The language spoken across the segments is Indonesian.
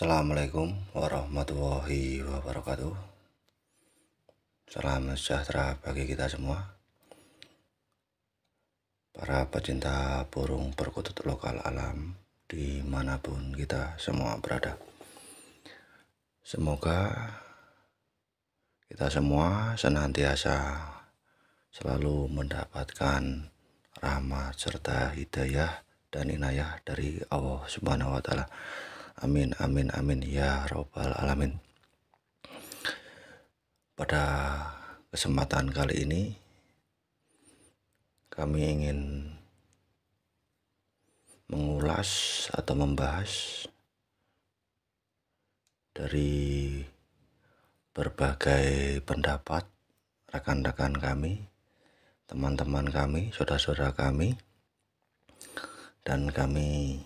Assalamualaikum warahmatullahi wabarakatuh Salam sejahtera bagi kita semua Para pecinta burung perkutut lokal alam Dimanapun kita semua berada Semoga kita semua senantiasa selalu mendapatkan rahmat serta hidayah dan inayah dari Allah Subhanahu wa taala. Amin, amin, amin. Ya Rabbal Alamin. Pada kesempatan kali ini, kami ingin mengulas atau membahas dari berbagai pendapat rekan-rekan kami, teman-teman kami, saudara-saudara kami, dan kami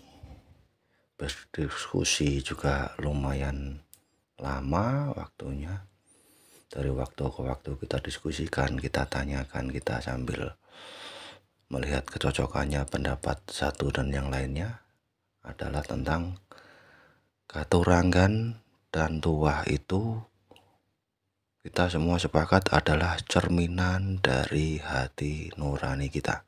berdiskusi juga lumayan lama waktunya dari waktu ke waktu kita diskusikan kita tanyakan kita sambil melihat kecocokannya pendapat satu dan yang lainnya adalah tentang katurangan dan tuah itu kita semua sepakat adalah cerminan dari hati nurani kita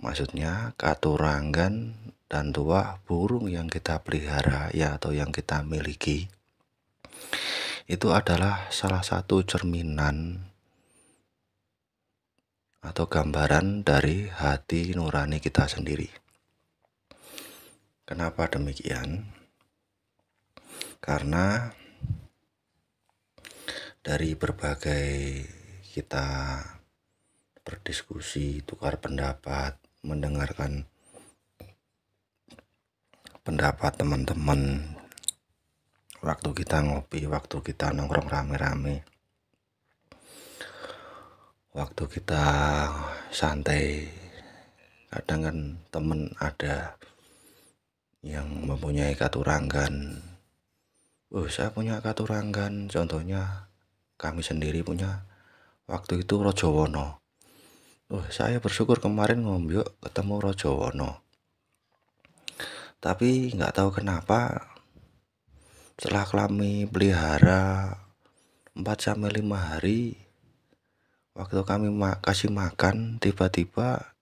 maksudnya katuranggan dan tua burung yang kita pelihara ya atau yang kita miliki itu adalah salah satu cerminan atau gambaran dari hati nurani kita sendiri. Kenapa demikian? Karena dari berbagai kita berdiskusi, tukar pendapat, mendengarkan pendapat teman-teman waktu kita ngopi, waktu kita nongkrong rame-rame, waktu kita santai. Kadang kan temen ada yang mempunyai katuranggan. Oh, saya punya katuranggan. Contohnya kami sendiri punya waktu itu Rojowono. Oh, saya bersyukur kemarin ngombyok ketemu Rojowono. Tapi nggak tahu kenapa setelah kami pelihara 4 sampai 5 hari waktu kami ma kasih makan tiba-tiba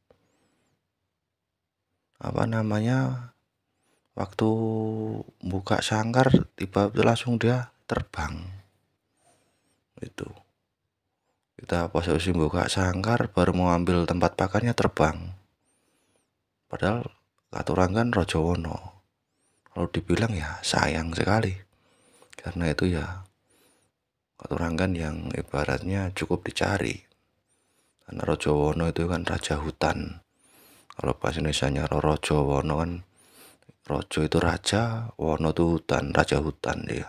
apa namanya waktu buka sangkar tiba-tiba langsung dia terbang itu kita posisi buka sangkar baru mau ambil tempat pakannya terbang. Padahal aturan kan Rojowono. Kalau dibilang ya sayang sekali. Karena itu ya katurangan yang ibaratnya cukup dicari. Karena Rojowono itu kan raja hutan. Kalau pas Indonesia rojo wono kan Rojo itu raja, Wono itu hutan, raja hutan dia.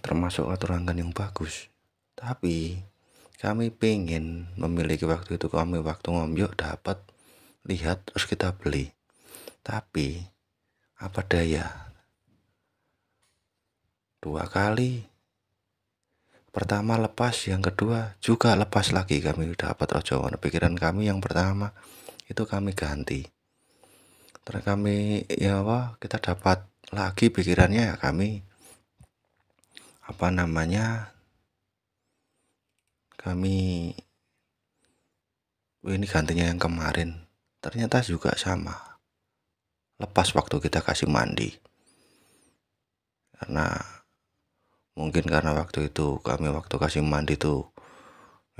Termasuk aturan kan yang bagus. Tapi kami pengen memiliki waktu itu kami waktu ngombyok dapat lihat terus kita beli. Tapi apa daya dua kali pertama lepas yang kedua juga lepas lagi kami dapat ojoan pikiran kami yang pertama itu kami ganti terus kami ya wah kita dapat lagi pikirannya ya kami apa namanya kami ini gantinya yang kemarin ternyata juga sama lepas waktu kita kasih mandi karena mungkin karena waktu itu kami waktu kasih mandi tuh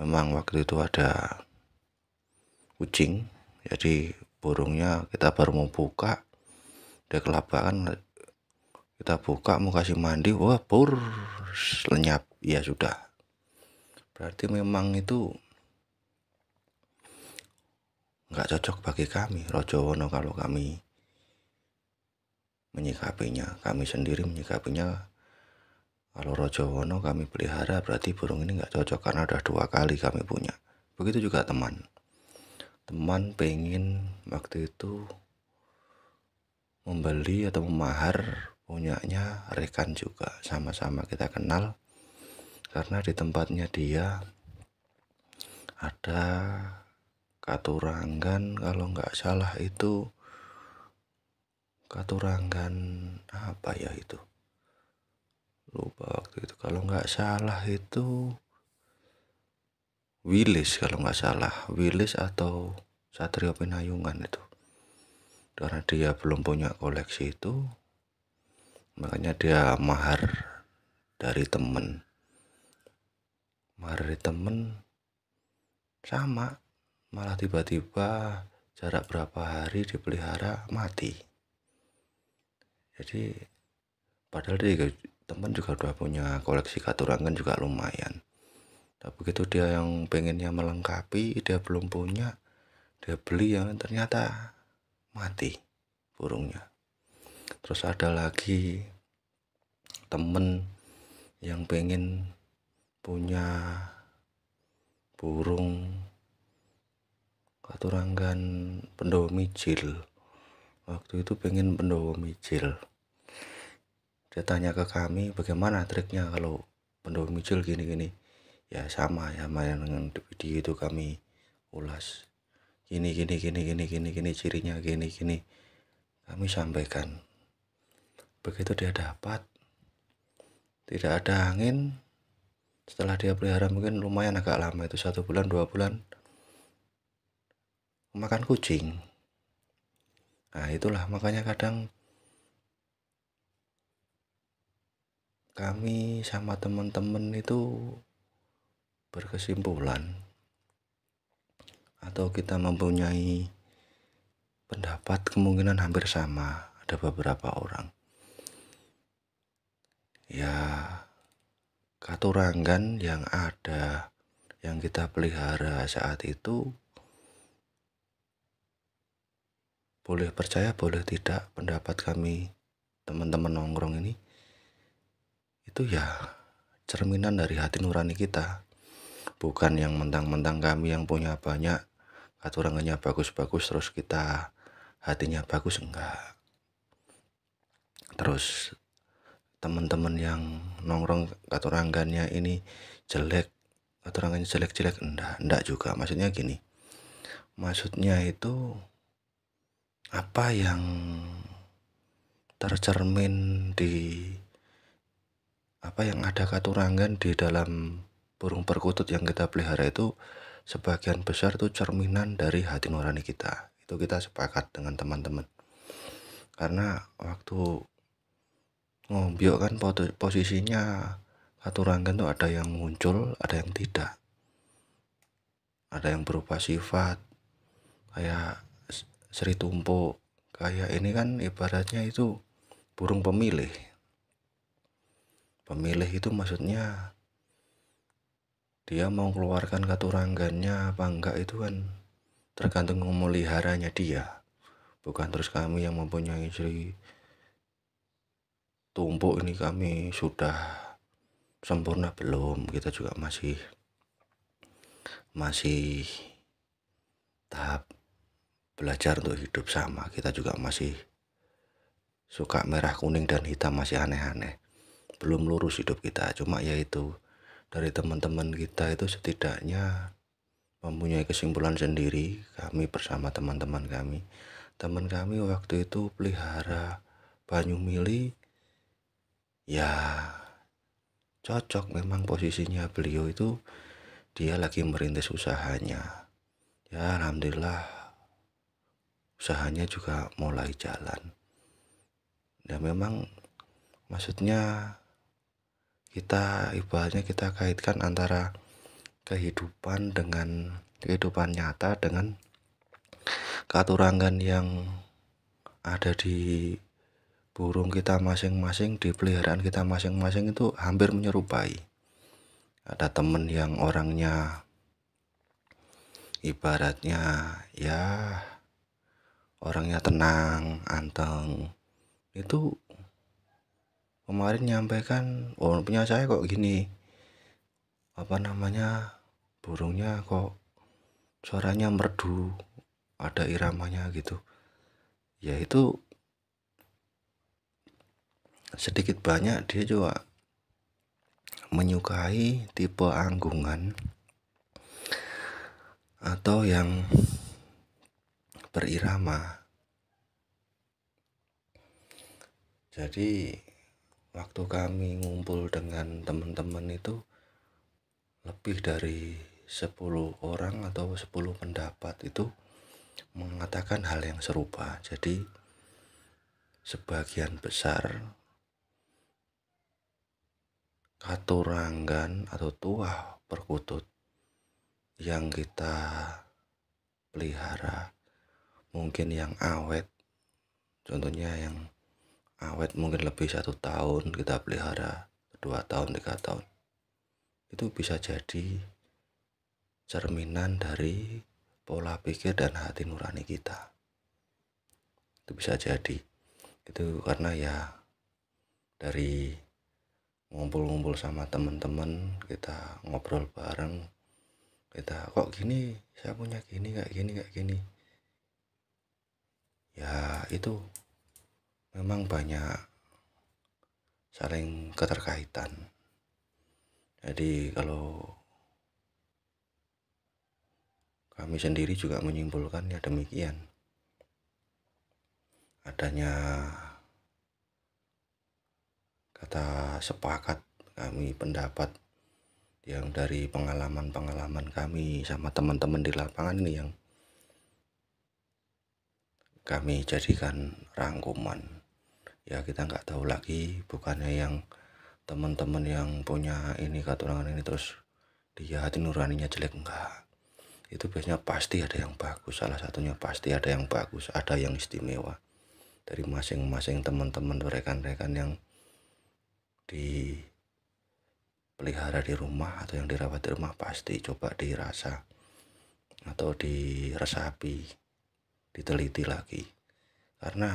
memang waktu itu ada kucing jadi burungnya kita baru mau buka dia kelabakan kita buka mau kasih mandi wah pur lenyap ya sudah berarti memang itu nggak cocok bagi kami Rojowono kalau kami menyikapinya kami sendiri menyikapinya kalau Rojowono kami pelihara berarti burung ini nggak cocok karena udah dua kali kami punya begitu juga teman teman pengen waktu itu membeli atau memahar punyanya rekan juga sama-sama kita kenal karena di tempatnya dia ada Katurangan kalau nggak salah itu Katurangan apa ya itu lupa waktu itu kalau nggak salah itu Wilis kalau nggak salah Wilis atau Satrio Pinayungan itu karena dia belum punya koleksi itu makanya dia mahar dari temen marah temen sama malah tiba-tiba jarak berapa hari dipelihara mati jadi padahal dia temen juga udah punya koleksi katurangan juga lumayan tapi begitu dia yang pengennya melengkapi dia belum punya dia beli yang ternyata mati burungnya terus ada lagi temen yang pengen punya burung katuranggan pendowo mijil waktu itu pengen pendowo mijil dia tanya ke kami bagaimana triknya kalau pendowo mijil gini-gini ya sama ya main dengan video itu kami ulas gini gini gini gini gini gini cirinya gini gini kami sampaikan begitu dia dapat tidak ada angin setelah dia pelihara mungkin lumayan agak lama itu satu bulan dua bulan makan kucing nah itulah makanya kadang kami sama teman-teman itu berkesimpulan atau kita mempunyai pendapat kemungkinan hampir sama ada beberapa orang ya Katuranggan yang ada yang kita pelihara saat itu boleh percaya boleh tidak pendapat kami teman-teman nongkrong ini itu ya cerminan dari hati nurani kita bukan yang mentang-mentang kami yang punya banyak katurangannya bagus-bagus terus kita hatinya bagus enggak terus teman-teman yang nongrong katuranggannya ini jelek katuranggannya jelek-jelek enggak enggak juga maksudnya gini maksudnya itu apa yang tercermin di apa yang ada katurangan di dalam burung perkutut yang kita pelihara itu sebagian besar itu cerminan dari hati nurani kita itu kita sepakat dengan teman-teman karena waktu ngombyok kan posisinya satu rangkaian tuh ada yang muncul ada yang tidak ada yang berupa sifat kayak seri tumpuk kayak ini kan ibaratnya itu burung pemilih pemilih itu maksudnya dia mau keluarkan katurangganya apa enggak itu kan tergantung memeliharanya dia bukan terus kami yang mempunyai sri tumpuk ini kami sudah sempurna belum kita juga masih masih tahap belajar untuk hidup sama kita juga masih suka merah kuning dan hitam masih aneh-aneh belum lurus hidup kita cuma yaitu dari teman-teman kita itu setidaknya mempunyai kesimpulan sendiri kami bersama teman-teman kami teman kami waktu itu pelihara banyu mili ya cocok memang posisinya beliau itu dia lagi merintis usahanya ya alhamdulillah usahanya juga mulai jalan Dan memang maksudnya kita ibaratnya kita kaitkan antara kehidupan dengan kehidupan nyata dengan keaturangan yang ada di burung kita masing-masing di peliharaan kita masing-masing itu hampir menyerupai ada temen yang orangnya ibaratnya ya orangnya tenang anteng itu kemarin nyampaikan oh punya saya kok gini apa namanya burungnya kok suaranya merdu ada iramanya gitu ya itu sedikit banyak dia juga menyukai tipe anggungan atau yang berirama. Jadi waktu kami ngumpul dengan teman-teman itu lebih dari 10 orang atau 10 pendapat itu mengatakan hal yang serupa. Jadi sebagian besar katuranggan atau tua perkutut yang kita pelihara mungkin yang awet contohnya yang awet mungkin lebih satu tahun kita pelihara dua tahun tiga tahun itu bisa jadi cerminan dari pola pikir dan hati nurani kita itu bisa jadi itu karena ya dari ngumpul-ngumpul sama teman-teman kita ngobrol bareng kita kok gini saya punya gini nggak gini nggak gini ya itu memang banyak saling keterkaitan jadi kalau kami sendiri juga menyimpulkan ya demikian adanya kita sepakat kami pendapat yang dari pengalaman-pengalaman kami sama teman-teman di lapangan ini yang kami jadikan rangkuman ya kita nggak tahu lagi bukannya yang teman-teman yang punya ini katurangan ini terus dia hati nuraninya jelek enggak itu biasanya pasti ada yang bagus salah satunya pasti ada yang bagus ada yang istimewa dari masing-masing teman-teman rekan-rekan yang dipelihara di rumah atau yang dirawat di rumah pasti coba dirasa atau diresapi, diteliti lagi. Karena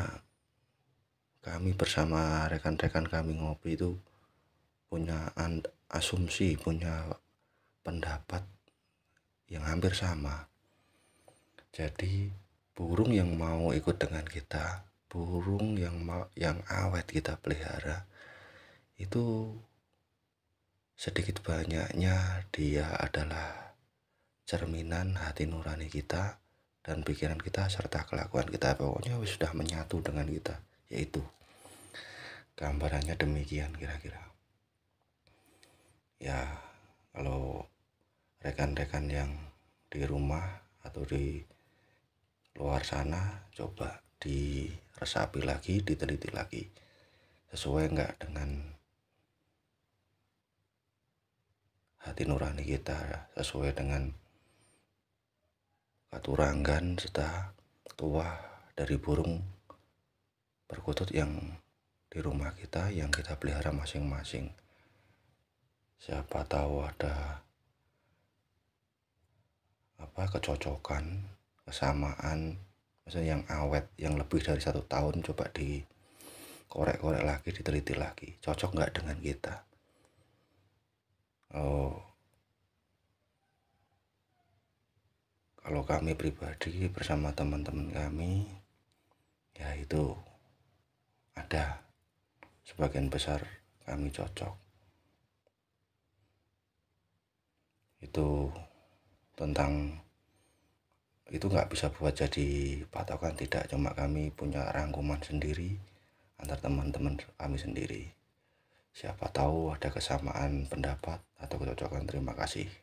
kami bersama rekan-rekan kami ngopi itu punya asumsi, punya pendapat yang hampir sama. Jadi burung yang mau ikut dengan kita, burung yang yang awet kita pelihara itu sedikit banyaknya dia adalah cerminan hati nurani kita dan pikiran kita serta kelakuan kita pokoknya sudah menyatu dengan kita yaitu gambarannya demikian kira-kira ya kalau rekan-rekan yang di rumah atau di luar sana coba diresapi lagi diteliti lagi sesuai enggak dengan hati nurani kita sesuai dengan katuranggan serta tuah dari burung perkutut yang di rumah kita yang kita pelihara masing-masing. Siapa tahu ada apa kecocokan, kesamaan, misalnya yang awet, yang lebih dari satu tahun coba dikorek-korek lagi, diteliti lagi, cocok nggak dengan kita oh kalau kami pribadi bersama teman-teman kami ya itu ada sebagian besar kami cocok itu tentang itu nggak bisa buat jadi patokan tidak cuma kami punya rangkuman sendiri antar teman-teman kami sendiri siapa tahu ada kesamaan pendapat atau kecocokan terima kasih